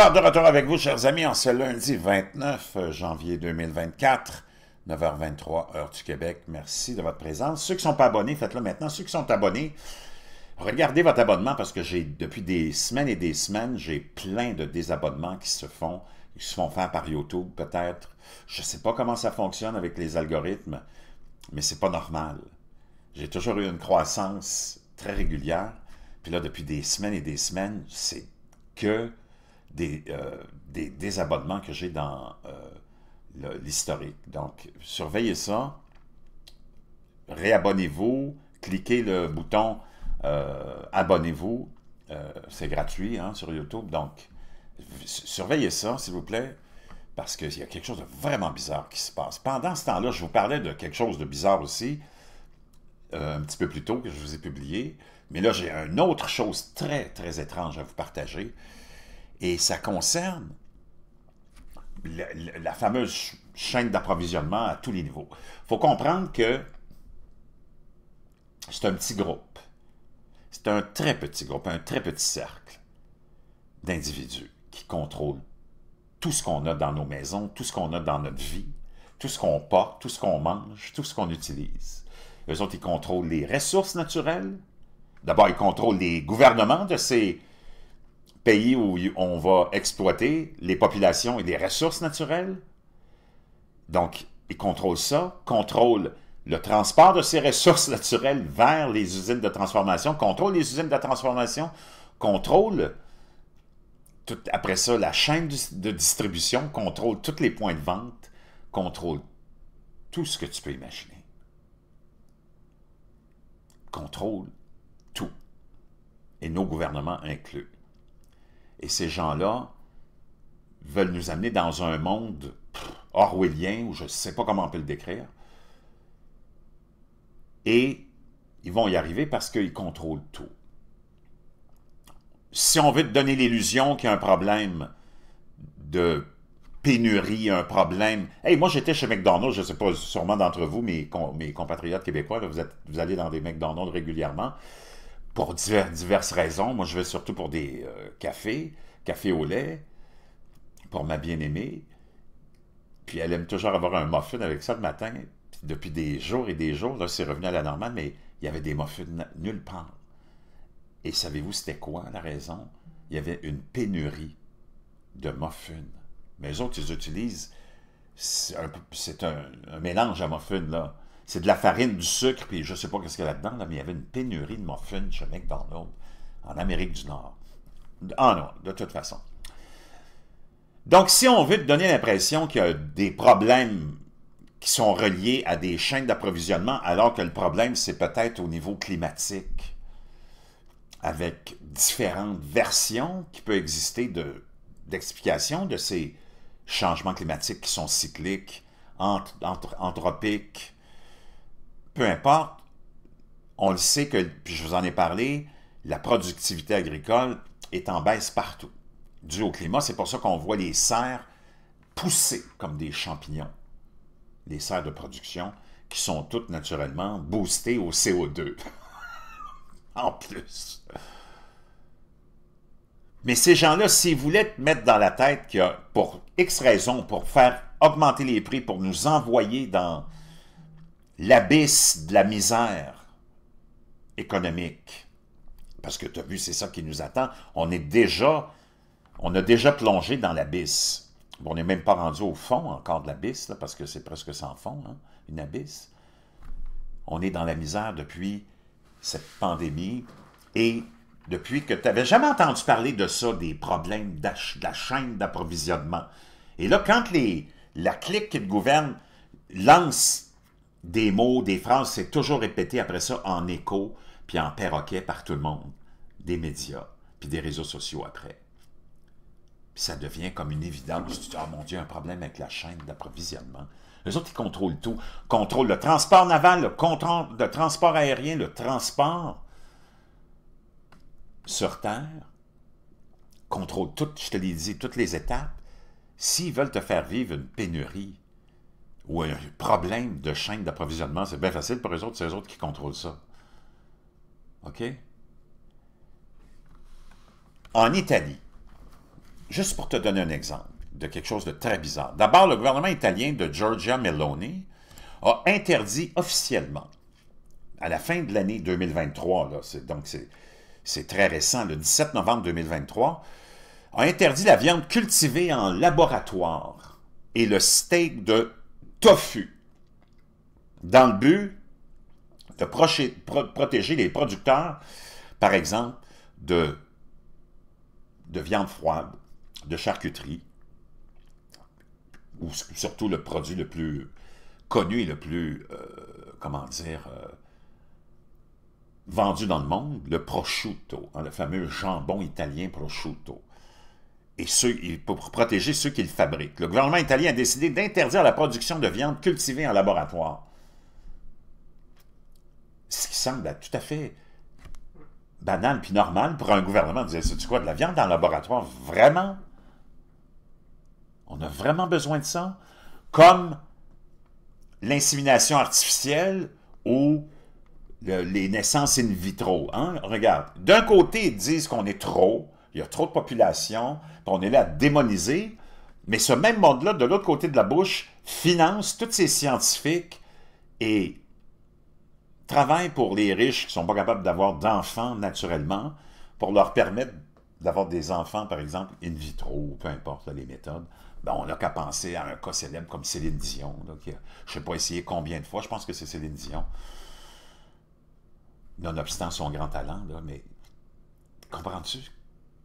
Alors, de retour avec vous, chers amis, en ce lundi 29 euh, janvier 2024, 9h23, heure du Québec. Merci de votre présence. Ceux qui ne sont pas abonnés, faites-le maintenant. Ceux qui sont abonnés, regardez votre abonnement parce que j'ai, depuis des semaines et des semaines, j'ai plein de désabonnements qui se font, Ils se font faire par YouTube, peut-être. Je ne sais pas comment ça fonctionne avec les algorithmes, mais c'est pas normal. J'ai toujours eu une croissance très régulière. Puis là, depuis des semaines et des semaines, c'est que euh, des, abonnements que j'ai dans euh, l'historique. Donc, surveillez ça, réabonnez-vous, cliquez le bouton euh, abonnez-vous, c'est gratuit hein, sur YouTube, donc surveillez ça, s'il vous plaît, parce qu'il y a quelque chose de vraiment bizarre qui se passe. Pendant ce temps-là, je vous parlais de quelque chose de bizarre aussi, un petit peu plus tôt que je vous ai publié, mais là, j'ai une autre chose très, très étrange à vous partager. Et ça concerne la, fameuse chaîne d'approvisionnement à tous les niveaux. Il faut comprendre que c'est un petit groupe. C'est un très petit groupe, un très petit cercle d'individus qui contrôlent tout ce qu'on a dans nos maisons, tout ce qu'on a dans notre vie, tout ce qu'on porte, tout ce qu'on mange, tout ce qu'on utilise. Eux autres, ils contrôlent les ressources naturelles. D'abord, ils contrôlent les gouvernements de ces pays où on va exploiter les populations et les ressources naturelles. Donc, ils contrôlent ça, contrôlent le transport de ces ressources naturelles vers les usines de transformation, contrôlent les usines de transformation, contrôlent après ça la chaîne de distribution, contrôlent tous les points de vente, contrôlent tout ce que tu peux imaginer. Contrôle tout. Et nos gouvernements inclus. Et ces gens-là veulent nous amener dans un monde orwellien, ou je ne sais pas comment on peut le décrire. Et ils vont y arriver parce qu'ils contrôlent tout. Si on veut te donner l'illusion qu'il y a un problème de pénurie, un problème... Hey, moi, j'étais chez McDonald's, je ne sais pas, sûrement d'entre vous, mes, mes compatriotes québécois, vous, êtes, vous allez dans des McDonald's régulièrement pour diverses raisons. Moi, je vais surtout pour des euh, cafés, café au lait, pour ma bien-aimée. Puis elle aime toujours avoir un muffin avec ça le matin. depuis des jours et des jours, là, c'est revenu à la normale, mais il y avait des muffins nulle part. Et savez-vous, c'était quoi la raison? Il y avait une pénurie de muffins. Mais eux autres, ils utilisent. C'est un, un, mélange à muffins, là c'est de la farine, du sucre, puis je ne sais pas qu'est-ce qu'il y a là-dedans, mais il y avait une pénurie de morphine chez McDonald's en Amérique du Nord. Ah non, de toute façon. Donc, si on veut donner l'impression qu'il y a des problèmes qui sont reliés à des chaînes d'approvisionnement, alors que le problème, c'est peut-être au niveau climatique, avec différentes versions qui peuvent exister d'explications de, ces changements climatiques qui sont cycliques, anthropiques, peu importe, on le sait que, puis je vous en ai parlé, la productivité agricole est en baisse partout. Dû au climat, c'est pour ça qu'on voit les serres pousser comme des champignons. Les serres de production qui sont toutes naturellement boostées au CO2. en plus. Mais ces gens-là, s'ils voulaient te mettre dans la tête qu'il y a pour X raisons, pour faire augmenter les prix, pour nous envoyer dans l'abysse de la misère économique. Parce que tu as vu, c'est ça qui nous attend. On est déjà, on a déjà plongé dans l'abysse. on n'est même pas rendu au fond encore de l'abysse, parce que c'est presque sans fond, hein, une abysse. On est dans la misère depuis cette pandémie et depuis que tu n'avais jamais entendu parler de ça, des problèmes de la chaîne d'approvisionnement. Et là, quand les, la clique qui te gouverne lance des mots, des phrases, c'est toujours répété après ça en écho, puis en perroquet par tout le monde, des médias, puis des réseaux sociaux après. Puis ça devient comme une évidence. Tu ah, mon Dieu, un problème avec la chaîne d'approvisionnement. Les autres, ils contrôlent tout. contrôlent le transport naval, le, transport aérien, le transport sur Terre. contrôlent toutes, je te l'ai dit, toutes les étapes. S'ils veulent te faire vivre une pénurie, ou un problème de chaîne d'approvisionnement, c'est bien facile pour eux autres, c'est eux autres qui contrôlent ça. OK? En Italie, juste pour te donner un exemple de quelque chose de très bizarre. D'abord, le gouvernement italien de Giorgia Meloni a interdit officiellement, à la fin de l'année 2023, là, donc c'est très récent, le 17 novembre 2023, a interdit la viande cultivée en laboratoire et le steak de tofu, dans le but de protéger les producteurs, par exemple, de, viande froide, de charcuterie, ou surtout le produit le plus connu et le plus, euh, comment dire, euh, vendu dans le monde, le prosciutto, hein, le fameux jambon italien prosciutto et ceux, pour protéger ceux qui le fabriquent. Le gouvernement italien a décidé d'interdire la production de viande cultivée en laboratoire. Ce qui semble tout à fait banal puis normal pour un gouvernement de dire c'est quoi de la viande en laboratoire vraiment On a vraiment besoin de ça Comme l'insémination artificielle ou les naissances in vitro. Hein? Regarde, d'un côté ils disent qu'on est trop il y a trop de population, on est là à démoniser. Mais ce même monde-là, de l'autre côté de la bouche, finance tous ces scientifiques et travaille pour les riches qui ne sont pas capables d'avoir d'enfants naturellement, pour leur permettre d'avoir des enfants, par exemple, in vitro, peu importe les méthodes. bon on n'a qu'à penser à un cas célèbre comme Céline Dion, donc je ne sais pas essayer combien de fois, je pense que c'est Céline Dion, nonobstant son grand talent, mais comprends-tu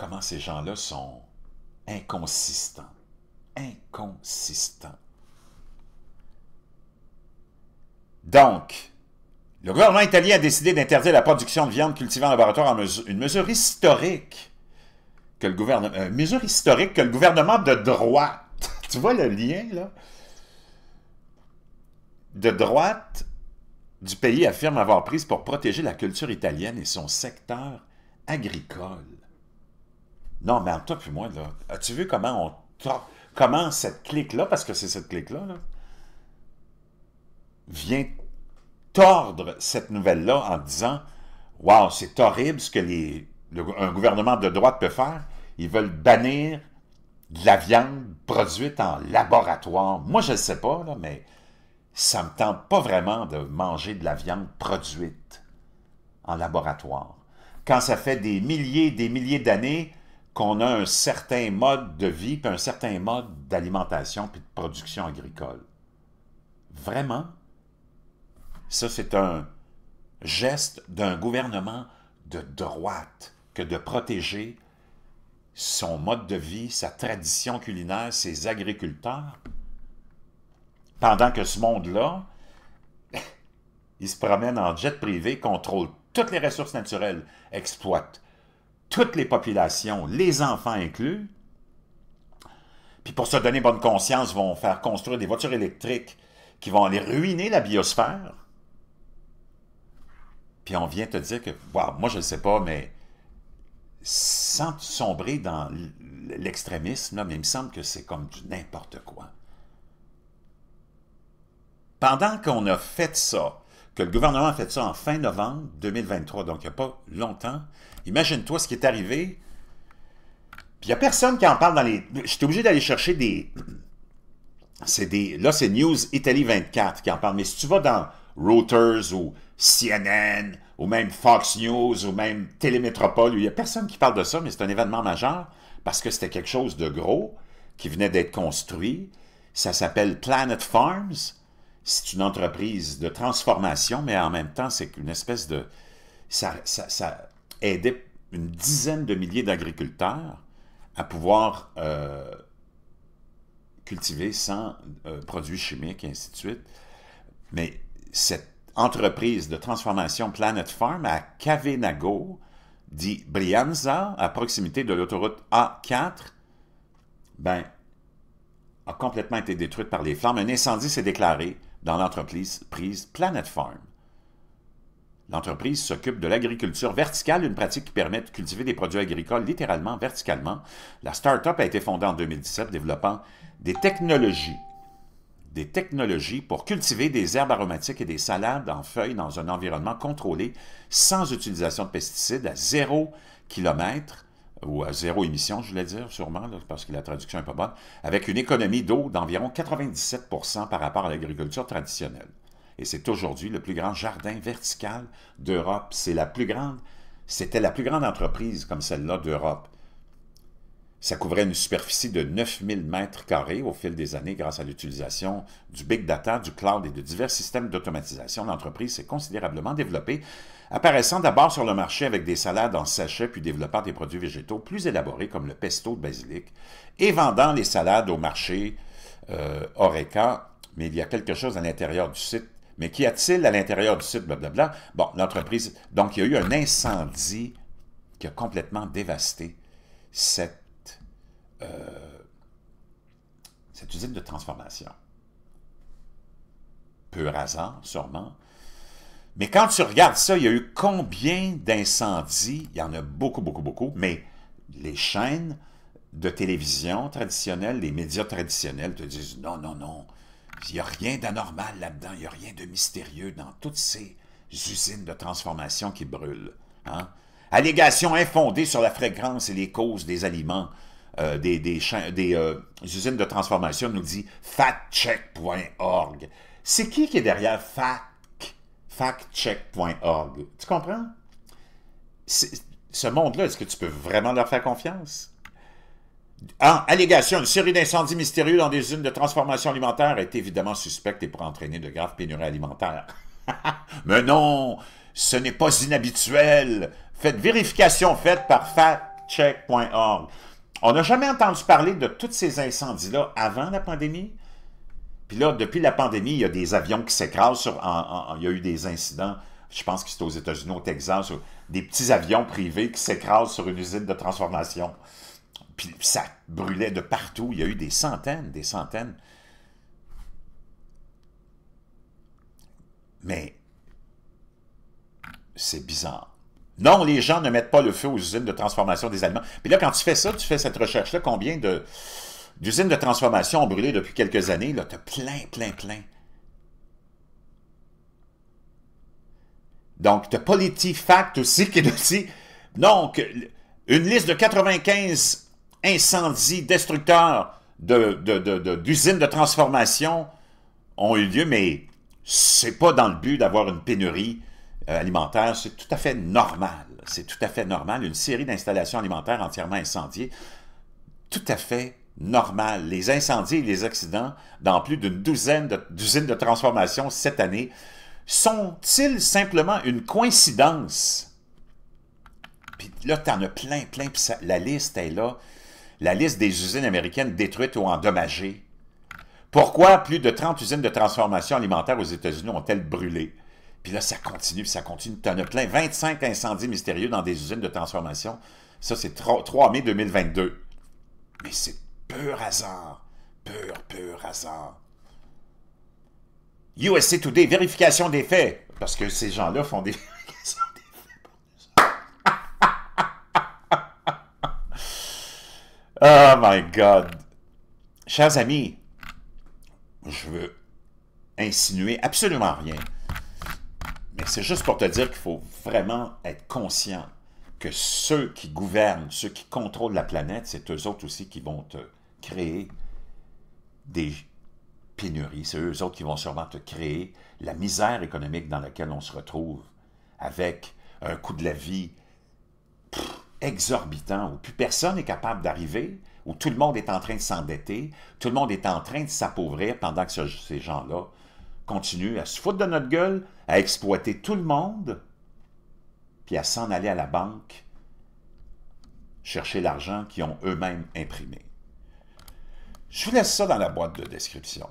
comment ces gens-là sont inconsistants. Inconsistants. Donc, le gouvernement italien a décidé d'interdire la production de viande cultivée en laboratoire en mesure, une mesure historique que le gouvernement, euh, mesure historique que le gouvernement de droite, tu vois le lien là, de droite du pays affirme avoir prise pour protéger la culture italienne et son secteur agricole. Non, mais en toi puis moi, là, as-tu vu comment on comment cette clique-là, parce que c'est cette clique-là, vient tordre cette nouvelle-là en disant « waouh, c'est horrible ce que les, un gouvernement de droite peut faire. Ils veulent bannir de la viande produite en laboratoire. » Moi, je ne sais pas, là, mais ça ne me tente pas vraiment de manger de la viande produite en laboratoire. Quand ça fait des milliers et des milliers d'années qu'on a un certain mode de vie, puis un certain mode d'alimentation, puis de production agricole. Vraiment? Ça, c'est un geste d'un gouvernement de droite que de protéger son mode de vie, sa tradition culinaire, ses agriculteurs, pendant que ce monde-là, il se promène en jet privé, contrôle toutes les ressources naturelles, exploite toutes les populations, les enfants inclus. Puis pour se donner bonne conscience, vont faire construire des voitures électriques qui vont aller ruiner la biosphère. Puis on vient te dire que, wow, moi je ne sais pas, mais sans sombrer dans l'extrémisme, mais il me semble que c'est comme du n'importe quoi. Pendant qu'on a fait ça, que le gouvernement a fait ça en fin novembre 2023, donc il n'y a pas longtemps. Imagine-toi ce qui est arrivé. Puis il n'y a personne qui en parle dans les... J'étais obligé d'aller chercher des... C'est des... Là, c'est News Italy 24 qui en parle. Mais si tu vas dans Reuters ou CNN ou même Fox News ou même Télémétropole, il n'y a personne qui parle de ça, mais c'est un événement majeur parce que c'était quelque chose de gros qui venait d'être construit. Ça s'appelle Planet Farms c'est une entreprise de transformation, mais en même temps, c'est une espèce de... Ça, aidait une dizaine de milliers d'agriculteurs à pouvoir euh, cultiver sans euh, produits chimiques, et ainsi de suite. Mais cette entreprise de transformation Planet Farm à Cavenago, dit Brianza, à proximité de l'autoroute A4, ben, a complètement été détruite par les flammes. Un incendie s'est déclaré dans l'entreprise prise Planet Farm. L'entreprise s'occupe de l'agriculture verticale, une pratique qui permet de cultiver des produits agricoles littéralement verticalement. La start-up a été fondée en 2017, développant des technologies des technologies pour cultiver des herbes aromatiques et des salades en feuilles dans un environnement contrôlé sans utilisation de pesticides à zéro kilomètre ou à zéro émission, je voulais dire, sûrement, parce que la traduction n'est pas bonne, avec une économie d'eau d'environ 97 par rapport à l'agriculture traditionnelle. Et c'est aujourd'hui le plus grand jardin vertical d'Europe. C'est la plus grande, c'était la plus grande entreprise comme celle-là d'Europe. Ça couvrait une superficie de 9000 mètres carrés au fil des années grâce à l'utilisation du big data, du cloud et de divers systèmes d'automatisation. L'entreprise s'est considérablement développée apparaissant d'abord sur le marché avec des salades en sachet puis développant des produits végétaux plus élaborés comme le pesto de basilic et vendant les salades au marché euh, Oreca. Mais il y a quelque chose à l'intérieur du site. Mais qu'y a-t-il à l'intérieur du site, blablabla? Bon, l'entreprise... Donc, il y a eu un incendie qui a complètement dévasté cette, euh, cette usine de transformation. Peu hasard, sûrement, mais quand tu regardes ça, il y a eu combien d'incendies? Il y en a beaucoup, beaucoup, beaucoup. Mais les chaînes de télévision traditionnelles, les médias traditionnels te disent non, non, non, il n'y a rien d'anormal là-dedans, il n'y a rien de mystérieux dans toutes ces usines de transformation qui brûlent. Hein? Allégations infondées sur la fréquence et les causes des aliments euh, des, des euh, usines de transformation nous dit fatcheck.org. C'est qui qui est derrière fat factcheck.org. Tu comprends? Ce monde-là, est-ce que tu peux vraiment leur faire confiance? allégation, une série d'incendies mystérieux dans des usines de transformation alimentaire est évidemment suspecte et pourrait entraîner de graves pénuries alimentaires. Mais non, ce n'est pas inhabituel. Faites vérification faite par factcheck.org. On n'a jamais entendu parler de tous ces incendies-là avant la pandémie. Puis là, depuis la pandémie, il y a des avions qui s'écrasent. Sur, il y a eu des incidents, je pense que c'était aux États-Unis, au Texas, des petits avions privés qui s'écrasent sur une usine de transformation. Puis ça brûlait de partout. Il y a eu des centaines, des centaines. Mais c'est bizarre. Non, les gens ne mettent pas le feu aux usines de transformation des Allemands. Puis là, quand tu fais ça, tu fais cette recherche-là, combien de d'usines de transformation ont brûlé depuis quelques années. Là, t'as plein, plein, plein. Donc, t'as PolitiFact aussi qui est dit... Donc, une liste de 95 incendies destructeurs d'usines de, transformation ont eu lieu, mais c'est pas dans le but d'avoir une pénurie euh, alimentaire. C'est tout à fait normal. C'est tout à fait normal. Une série d'installations alimentaires entièrement incendiées, tout à fait normal, Les incendies et les accidents dans plus d'une douzaine d'usines de, transformation cette année sont-ils simplement une coïncidence? Puis là, t'en as plein, plein, puis la liste est là. La liste des usines américaines détruites ou endommagées. Pourquoi plus de 30 usines de transformation alimentaire aux États-Unis ont-elles brûlé? Puis là, ça continue, ça continue. T'en as plein. 25 incendies mystérieux dans des usines de transformation. Ça, c'est 3 mai 2022. Mais c'est pur hasard. Pur, pur hasard. USA Today, vérification des faits. Parce que ces gens-là font des vérifications des faits oh my God. Chers amis, je veux insinuer absolument rien. Mais c'est juste pour te dire qu'il faut vraiment être conscient que ceux qui gouvernent, ceux qui contrôlent la planète, c'est eux autres aussi qui vont te créer des pénuries. C'est eux autres qui vont sûrement te créer la misère économique dans laquelle on se retrouve avec un coût de la vie exorbitant où plus personne n'est capable d'arriver, où tout le monde est en train de s'endetter, tout le monde est en train de s'appauvrir pendant que ces gens-là continuent à se foutre de notre gueule, à exploiter tout le monde, puis à s'en aller à la banque chercher l'argent qu'ils ont eux-mêmes imprimé. Je vous laisse ça dans la boîte de description.